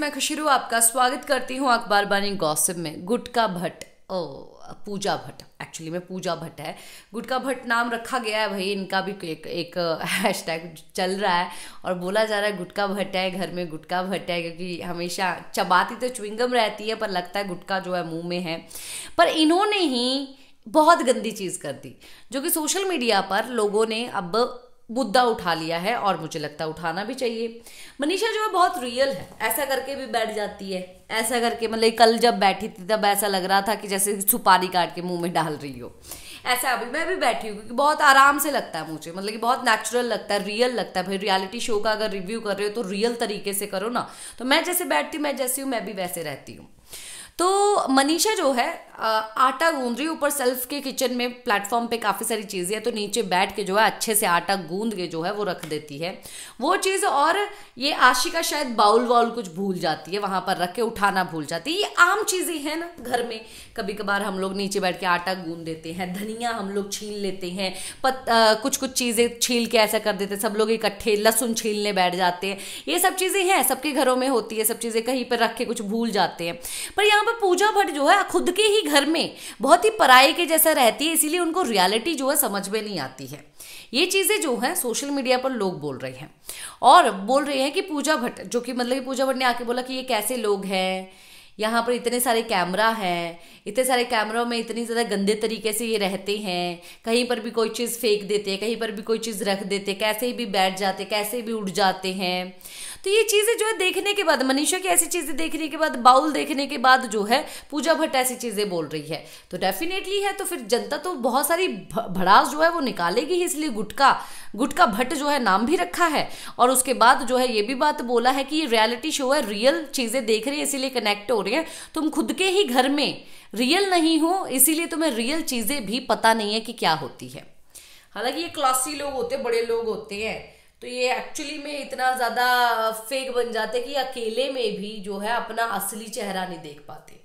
मैं खुशरू आपका स्वागत करती हूँ अखबार बानी गॉसिप में गुटका भट्ट ओ पूजा भट्ट एक्चुअली में पूजा भट्ट है गुटका भट्ट नाम रखा गया है भाई इनका भी एक एक हैशटैग चल रहा है और बोला जा रहा है गुटका भट्ट है घर में गुटका भट्ट है क्योंकि हमेशा चबाती तो चुविंगम रहती है पर लगता है गुटका जो है मुंह में है पर इन्होंने ही बहुत गंदी चीज़ कर दी जो कि सोशल मीडिया पर लोगों ने अब मुद्दा उठा लिया है और मुझे लगता है उठाना भी चाहिए मनीषा जो है बहुत रियल है ऐसा करके भी बैठ जाती है ऐसा करके मतलब कल जब बैठी थी तब ऐसा लग रहा था कि जैसे सुपारी काट के मुंह में डाल रही हो ऐसा अभी मैं भी बैठी हूँ क्योंकि बहुत आराम से लगता है मुझे मतलब कि बहुत नेचुरल लगता है रियल लगता है भाई रियलिटी शो का अगर रिव्यू कर रहे हो तो रियल तरीके से करो ना तो मैं जैसे बैठती हूँ मैं जैसी हूँ मैं भी वैसे रहती हूँ तो मनीषा जो है आटा गूंद रही ऊपर सेल्फ के किचन में प्लेटफॉर्म पे काफ़ी सारी चीज़ें हैं तो नीचे बैठ के जो है अच्छे से आटा गूंद के जो है वो रख देती है वो चीज़ और ये आशिका शायद बाउल वाउल कुछ भूल जाती है वहाँ पर रख के उठाना भूल जाती है ये आम चीज़ें हैं ना घर में कभी कभार हम लोग नीचे बैठ के आटा गूंद देते हैं धनिया हम लोग छीन लेते हैं पत आ, कुछ कुछ चीज़ें छील के ऐसा कर देते हैं सब लोग इकट्ठे लहसुन छीलने बैठ जाते हैं ये सब चीज़ें हैं सबके घरों में होती है सब चीज़ें कहीं पर रख के कुछ भूल जाते हैं पर यहाँ पर पूजा भट्ट जो है खुद के ही घर में बहुत ही पराई के जैसा रहती है इसीलिए उनको रियलिटी जो है समझ में नहीं आती है ये चीज़ें जो है सोशल मीडिया पर लोग बोल रहे हैं और बोल रहे हैं कि पूजा भट्ट जो कि मतलब पूजा भट्ट ने आके बोला कि ये कैसे लोग हैं यहाँ पर इतने सारे कैमरा हैं इतने सारे कैमरों में इतनी ज़्यादा गंदे तरीके से ये रहते हैं कहीं पर भी कोई चीज़ फेंक देते हैं कहीं पर भी कोई चीज़ रख देते कैसे भी बैठ जाते कैसे भी उड़ जाते हैं तो ये चीज़ें जो है देखने के बाद मनीषा की ऐसी चीज़ें देखने के बाद बाउल देखने के बाद जो है पूजा भट्ट ऐसी चीज़ें बोल रही है तो डेफिनेटली है तो फिर जनता तो बहुत सारी भड़ास जो है वो निकालेगी ही इसलिए गुटका गुटका भट्ट जो है नाम भी रखा है और उसके बाद जो है ये भी बात बोला है कि ये रियलिटी शो है रियल चीज़ें देख रहे हैं इसीलिए कनेक्ट हो रही है तुम खुद के ही घर में रियल नहीं हो इसीलिए तुम्हें रियल चीज़ें भी पता नहीं है कि क्या होती है हालांकि ये क्लासी लोग होते बड़े लोग होते हैं तो ये एक्चुअली में इतना ज़्यादा फेक बन जाते कि अकेले में भी जो है अपना असली चेहरा नहीं देख पाते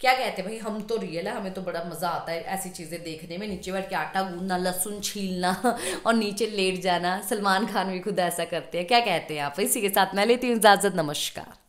क्या कहते हैं भाई हम तो रियल है हमें तो बड़ा मज़ा आता है ऐसी चीज़ें देखने में नीचे बैठ के आटा गूंदना लहसुन छीलना और नीचे लेट जाना सलमान खान भी खुद ऐसा करते हैं क्या कहते हैं आप इसी के साथ मैं लेती हूँ इजाज़त नमस्कार